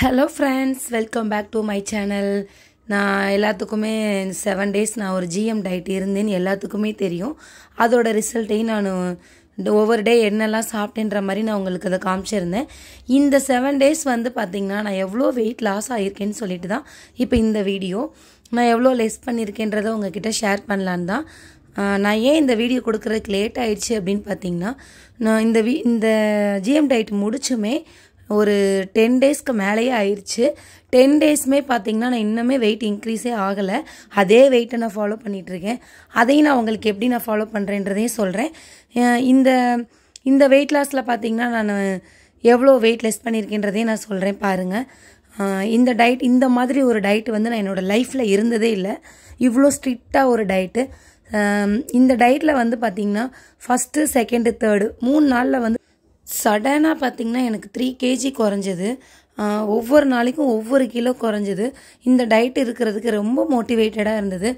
hello friends welcome back to my channel நான் எல்லாத்துக்குமே seven days நான் ஒரு ஜிஎம் டயட் இருந்தேன்னு எல்லாத்துக்குமே தெரியும் அதோட ரிசல்ட்டையும் நான் ஒவ்வொரு டே என்னெல்லாம் சாப்பிட்டேன்ற மாதிரி நான் உங்களுக்கு அதை காமிச்சிருந்தேன் இந்த செவன் டேஸ் வந்து பார்த்திங்கன்னா நான் எவ்வளோ வெயிட் லாஸ் ஆகியிருக்கேன்னு சொல்லிட்டு தான் இப்போ இந்த வீடியோ நான் எவ்வளோ லெஸ் பண்ணியிருக்கேன்றதை உங்ககிட்ட ஷேர் பண்ணலான் தான் நான் ஏன் இந்த வீடியோ கொடுக்குறதுக்கு லேட் ஆகிடுச்சு அப்படின்னு பார்த்தீங்கன்னா நான் இந்த வீ இந்த ஜிஎம் டயட் முடிச்சுமே ஒரு டென் டேஸ்க்கு மேலேயே ஆயிடுச்சு டென் டேஸ்மே பார்த்தீங்கன்னா நான் இன்னுமே வெயிட் இன்க்ரீஸே ஆகலை அதே வெயிட்டை நான் ஃபாலோ பண்ணிகிட்ருக்கேன் அதையும் நான் உங்களுக்கு எப்படி நான் ஃபாலோ பண்ணுறேன்றதையும் சொல்கிறேன் இந்த இந்த வெயிட் லாஸில் பார்த்தீங்கன்னா நான் எவ்வளோ வெயிட் லெஸ் பண்ணியிருக்கேன்றதையும் நான் சொல்கிறேன் பாருங்கள் இந்த டயட் இந்த மாதிரி ஒரு டயட் வந்து நான் என்னோடய லைஃப்பில் இருந்ததே இல்லை இவ்வளோ ஸ்ட்ரிக்டாக ஒரு டயட்டு இந்த டயட்டில் வந்து பார்த்திங்கன்னா ஃபஸ்ட்டு செகண்டு தேர்டு மூணு நாளில் வந்து சடனாக பார்த்திங்கன்னா எனக்கு த்ரீ கேஜி குறைஞ்சது ஒவ்வொரு நாளைக்கும் ஒவ்வொரு கிலோ குறைஞ்சது இந்த டயட் இருக்கிறதுக்கு ரொம்ப மோட்டிவேட்டடாக இருந்தது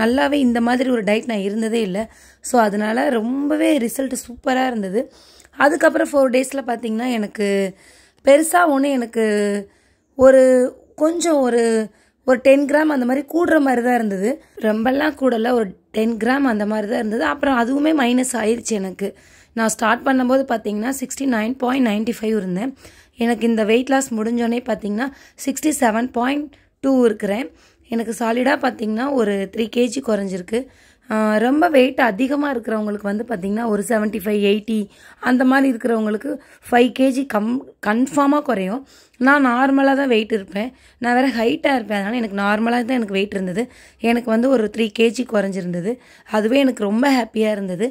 நல்லாவே இந்த மாதிரி ஒரு டயட் நான் இருந்ததே இல்லை ஸோ அதனால் ரொம்பவே ரிசல்ட் சூப்பராக இருந்தது அதுக்கப்புறம் ஃபோர் டேஸில் பார்த்திங்கன்னா எனக்கு பெருசாக ஒன்று எனக்கு ஒரு கொஞ்சம் ஒரு ஒரு டென் கிராம் அந்த மாதிரி கூடுற மாதிரி தான் இருந்தது ரொம்பலாம் கூடல ஒரு டென் கிராம் அந்த மாதிரி தான் இருந்தது அப்புறம் அதுவுமே மைனஸ் ஆயிடுச்சு எனக்கு நான் ஸ்டார்ட் பண்ணும்போது பார்த்தீங்கன்னா sixty nine point ninety five இருந்தேன் எனக்கு இந்த வெயிட் லாஸ் முடிஞ்சோடனே பார்த்தீங்கன்னா சிக்ஸ்டி செவன் பாயிண்ட் டூ இருக்கிறேன் எனக்கு சாலிடாக பார்த்தீங்கன்னா ஒரு த்ரீ கேஜி குறைஞ்சிருக்கு ரொம்ப வெயிட் அதிகமாக இருக்கிறவங்களுக்கு வந்து பார்த்திங்கன்னா ஒரு செவன்ட்டி ஃபைவ் எயிட்டி அந்த மாதிரி இருக்கிறவங்களுக்கு ஃபைவ் கேஜி கம் கன்ஃபார்மாக குறையும் நான் நார்மலாக தான் வெயிட் இருப்பேன் நான் வேறு ஹைட்டாக இருப்பேன் அதனால் எனக்கு நார்மலாக தான் எனக்கு வெயிட் இருந்தது எனக்கு வந்து ஒரு த்ரீ கேஜி குறைஞ்சிருந்தது அதுவே எனக்கு ரொம்ப ஹாப்பியாக இருந்தது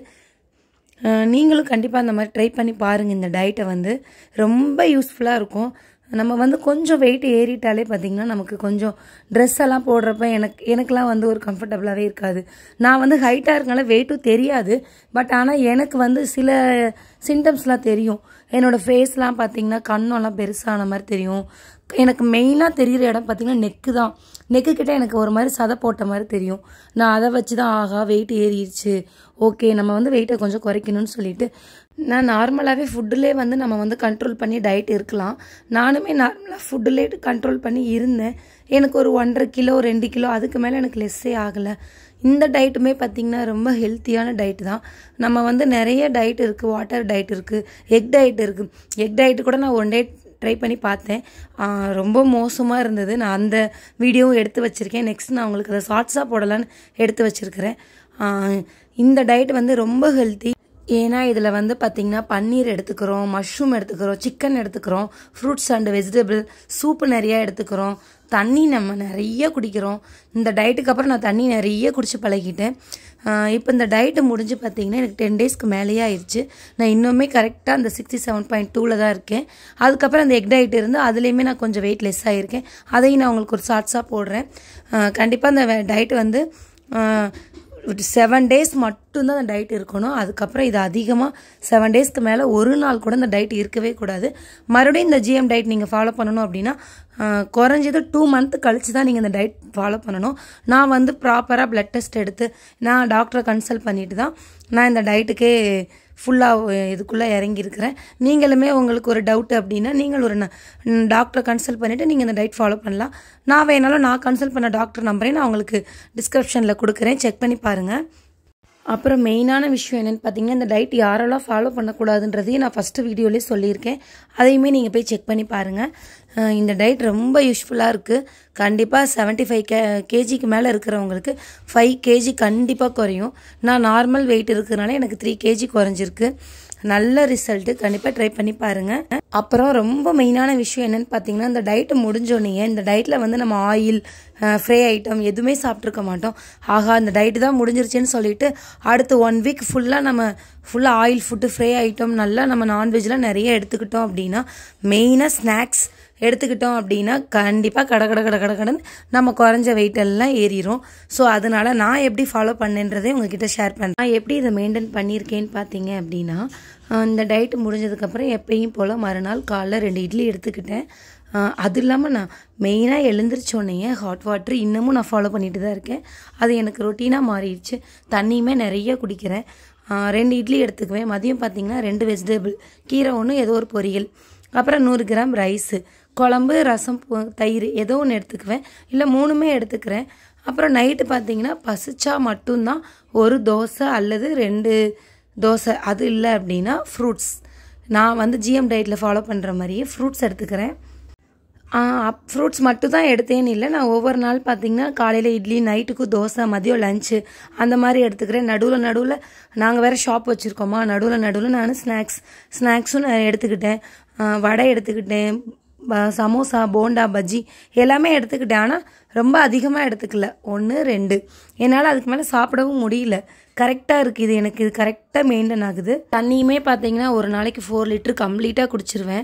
நீங்களும் கண்டிப்பாக அந்த மாதிரி ட்ரை பண்ணி பாருங்கள் இந்த டயட்டை வந்து ரொம்ப யூஸ்ஃபுல்லாக இருக்கும் நம்ம வந்து கொஞ்சம் வெயிட் ஏறிட்டாலே பார்த்திங்கன்னா நமக்கு கொஞ்சம் ட்ரெஸ் எல்லாம் போடுறப்ப எனக்கு எனக்கெலாம் வந்து ஒரு கம்ஃபர்டபுளாகவே இருக்காது நான் வந்து ஹைட்டாக இருக்கனால வெயிட்டும் தெரியாது பட் ஆனால் எனக்கு வந்து சில சிம்டம்ஸ்லாம் தெரியும் என்னோடய ஃபேஸ்லாம் பார்த்திங்கன்னா கண்ணெல்லாம் பெருசான மாதிரி தெரியும் எனக்கு மெயினாக தெரிகிற இடம் பார்த்திங்கன்னா நெக்கு தான் நெக்குக்கிட்ட எனக்கு ஒரு மாதிரி சதை போட்ட மாதிரி தெரியும் நான் அதை வச்சு தான் ஆகா வெயிட் ஏறிடுச்சு ஓகே நம்ம வந்து வெயிட்டை கொஞ்சம் குறைக்கணும்னு சொல்லிட்டு நான் நார்மலாகவே ஃபுட்டுலே வந்து நம்ம வந்து கண்ட்ரோல் பண்ணி டயட் இருக்கலாம் நானுமே நார்மலாக ஃபுட்டுலே கண்ட்ரோல் பண்ணி இருந்தேன் எனக்கு ஒரு ஒன்றரை கிலோ ரெண்டு கிலோ அதுக்கு மேலே எனக்கு லெஸ்ஸே ஆகலை இந்த டயட்டுமே பார்த்திங்கன்னா ரொம்ப ஹெல்த்தியான டயட் தான் நம்ம வந்து நிறைய டயட் இருக்குது வாட்டர் டயட் இருக்குது எக் டயட் இருக்குது எக் டயட்டு கூட நான் ஒன் டே ட்ரை பண்ணி பார்த்தேன் ரொம்ப மோசமாக இருந்தது நான் அந்த வீடியோவும் எடுத்து வச்சுருக்கேன் நெக்ஸ்ட் நான் உங்களுக்கு அதை ஷார்ட்ஸாக போடலான்னு எடுத்து வச்சுருக்கிறேன் இந்த டயட் வந்து ரொம்ப ஹெல்த்தி ஏன்னா இதில் வந்து பார்த்திங்கன்னா பன்னீர் எடுத்துக்கிறோம் மஷ்ரூம் எடுத்துக்கிறோம் சிக்கன் எடுத்துக்கிறோம் ஃப்ரூட்ஸ் அண்டு வெஜிடபிள் சூப்பு நிறையா எடுத்துக்கிறோம் தண்ணி நம்ம நிறைய குடிக்கிறோம் இந்த டயட்டுக்கு அப்புறம் நான் தண்ணி நிறைய குடிச்சு பழகிட்டேன் இப்போ இந்த டயட்டு முடிஞ்சு பார்த்தீங்கன்னா எனக்கு டென் டேஸ்க்கு மேலேயே ஆயிடுச்சு நான் இன்னுமே கரெக்டாக அந்த சிக்ஸ்டி செவன் பாயிண்ட் டூவில் தான் இருக்கேன் அதுக்கப்புறம் அந்த எக் டயட் இருந்து அதுலேயுமே நான் கொஞ்சம் வெயிட் லெஸ் ஆகியிருக்கேன் அதையும் நான் உங்களுக்கு ஒரு ஷார்ட்ஸாக போடுறேன் கண்டிப்பாக அந்த டயட் வந்து ஒரு செவன் டேஸ் மட்டும்தான் அந்த டயட் இருக்கணும் அதுக்கப்புறம் இது அதிகமாக செவன் டேஸ்க்கு மேலே ஒரு நாள் கூட இந்த டயட் இருக்கவே கூடாது மறுபடியும் இந்த ஜிஎம் டயட் நீங்கள் ஃபாலோ பண்ணணும் அப்படின்னா குறைஞ்சது டூ மந்த் கழித்து தான் நீங்கள் இந்த டயட் ஃபாலோ பண்ணணும் நான் வந்து ப்ராப்பராக ப்ளட் டெஸ்ட் எடுத்து நான் டாக்டரை கன்சல்ட் பண்ணிவிட்டு தான் நான் இந்த டயட்டுக்கே ஃபுல்லாக இதுக்குள்ளே இறங்கியிருக்கிறேன் நீங்களுமே உங்களுக்கு ஒரு டவுட் அப்படின்னா நீங்கள் ஒரு டாக்டரை கன்சல்ட் பண்ணிவிட்டு நீங்கள் இந்த டயட் ஃபாலோ பண்ணலாம் நான் வேணாலும் நான் கன்சல்ட் பண்ண டாக்டர் நம்பரையும் நான் உங்களுக்கு டிஸ்கிரிப்ஷனில் கொடுக்குறேன் செக் பண்ணி பாருங்கள் அப்புறம் மெயினான விஷயம் என்னென்னு பார்த்தீங்கன்னா இந்த டயட் யாரெல்லாம் ஃபாலோ பண்ணக்கூடாதுன்றதையும் நான் ஃபஸ்ட்டு வீடியோலேயே சொல்லியிருக்கேன் அதையுமே நீங்கள் போய் செக் பண்ணி பாருங்கள் இந்த டயட் ரொம்ப யூஸ்ஃபுல்லாக இருக்குது கண்டிப்பாக செவன்ட்டி ஃபைவ் கே கேஜிக்கு மேலே இருக்கிறவங்களுக்கு ஃபைவ் கேஜி கண்டிப்பாக குறையும் நான் நார்மல் வெயிட் இருக்கிறதுனால எனக்கு த்ரீ கேஜி குறைஞ்சிருக்கு நல்ல ரிசல்ட்டு கண்டிப்பாக ட்ரை பண்ணி பாருங்கள் அப்புறம் ரொம்ப மெயினான விஷயம் என்னென்னு பார்த்தீங்கன்னா இந்த டயட்டு முடிஞ்சோடனே இந்த டயட்டில் வந்து நம்ம ஆயில் ஃப்ரே ஐட்டம் எதுவுமே சாப்பிட்ருக்க மாட்டோம் ஆகா இந்த டயட்டு தான் முடிஞ்சிருச்சுன்னு சொல்லிட்டு அடுத்து ஒன் வீக் ஃபுல்லாக நம்ம ஃபுல்லாக ஆயில் ஃபுட்டு ஃப்ரே ஐட்டம் நல்லா நம்ம நான்வெஜ்லாம் நிறைய எடுத்துக்கிட்டோம் அப்படின்னா மெயினாக ஸ்நாக்ஸ் எடுத்துக்கிட்டோம் அப்படின்னா கண்டிப்பாக கட கட கட கட கடன் நம்ம குறைஞ்ச வெயிட்டெல்லாம் ஏறிடும் ஸோ அதனால் நான் எப்படி ஃபாலோ பண்ணேன்றதே உங்ககிட்ட ஷேர் பண்ணேன் நான் எப்படி இதை மெயின்டைன் பண்ணியிருக்கேன்னு பார்த்தீங்க அப்படின்னா இந்த டயட்டு முடிஞ்சதுக்கப்புறம் எப்பயும் போல் மறுநாள் நாள் காலைல ரெண்டு இட்லி எடுத்துக்கிட்டேன் அது இல்லாமல் நான் மெயினாக எழுந்திரிச்சோன்னே ஹாட் வாட்டர் இன்னமும் நான் ஃபாலோ பண்ணிட்டு தான் இருக்கேன் அது எனக்கு ரொட்டீனாக மாறிடுச்சு தண்ணியுமே நிறைய குடிக்கிறேன் ரெண்டு இட்லி எடுத்துக்குவேன் மதியம் பார்த்திங்கன்னா ரெண்டு வெஜிடபிள் கீரை ஒன்று ஏதோ ஒரு பொரியல் அப்புறம் நூறு கிராம் ரைஸு குழம்பு ரசம் தயிர் ஏதோ ஒன்று எடுத்துக்குவேன் இல்லை மூணுமே எடுத்துக்கிறேன் அப்புறம் நைட்டு பார்த்தீங்கன்னா பசிச்சா மட்டும்தான் ஒரு தோசை அல்லது ரெண்டு தோசை அது இல்லை அப்படின்னா ஃப்ரூட்ஸ் நான் வந்து ஜிஎம் டயட்டில் ஃபாலோ பண்ணுற மாதிரியே ஃப்ரூட்ஸ் எடுத்துக்கிறேன் ஃப்ரூட்ஸ் மட்டும் தான் எடுத்தேன்னு இல்லை நான் ஒவ்வொரு நாள் பார்த்திங்கன்னா காலையில் இட்லி நைட்டுக்கு தோசை மதியம் லஞ்சு அந்த மாதிரி எடுத்துக்கிறேன் நடுவில் நடுவில் நாங்கள் வேறு ஷாப் வச்சுருக்கோமா நடுவில் நடுவில் நான் ஸ்நாக்ஸ் ஸ்நாக்ஸும் நான் எடுத்துக்கிட்டேன் வடை எடுத்துக்கிட்டேன் சமோசா போண்டா பஜ்ஜி எல்லாமே எடுத்துக்கிட்டேன் ஆனால் ரொம்ப அதிகமாக எடுத்துக்கல ஒன்று ரெண்டு என்னால் அதுக்கு மேலே சாப்பிடவும் முடியல கரெக்டாக இருக்குது இது எனக்கு இது கரெக்டாக மெயின்டைன் ஆகுது தண்ணியுமே பார்த்தீங்கன்னா ஒரு நாளைக்கு ஃபோர் லிட்டர் கம்ப்ளீட்டாக குடிச்சிருவேன்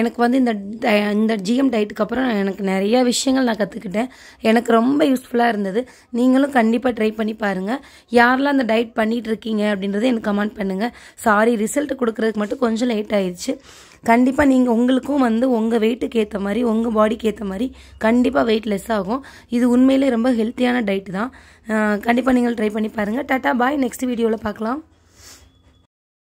எனக்கு வந்து இந்த இந்த ஜிஎம் டயட்டுக்கு அப்புறம் எனக்கு நிறைய விஷயங்கள் நான் கற்றுக்கிட்டேன் எனக்கு ரொம்ப யூஸ்ஃபுல்லாக இருந்தது நீங்களும் கண்டிப்பாக ட்ரை பண்ணி பாருங்கள் யாரெல்லாம் அந்த டயட் பண்ணிகிட்ருக்கீங்க அப்படின்றத எனக்கு கமெண்ட் பண்ணுங்கள் சாரி ரிசல்ட் கொடுக்குறதுக்கு மட்டும் கொஞ்சம் லேட் ஆயிடுச்சு கண்டிப்பாக நீங்கள் உங்களுக்கும் வந்து உங்கள் வெயிட்டுக்கு ஏற்ற மாதிரி உங்கள் பாடிக்கு ஏற்ற மாதிரி கண்டிப்பாக வெயிட் லெஸ் ஆகும் இது உண்மையிலே ரொம்ப ஹெல்த்தியான டயட் தான் கண்டிப்பாக நீங்கள் ட்ரை பண்ணி பாருங்கள் டாட்டா பாய் நெக்ஸ்ட் வீடியோவில் பார்க்கலாம்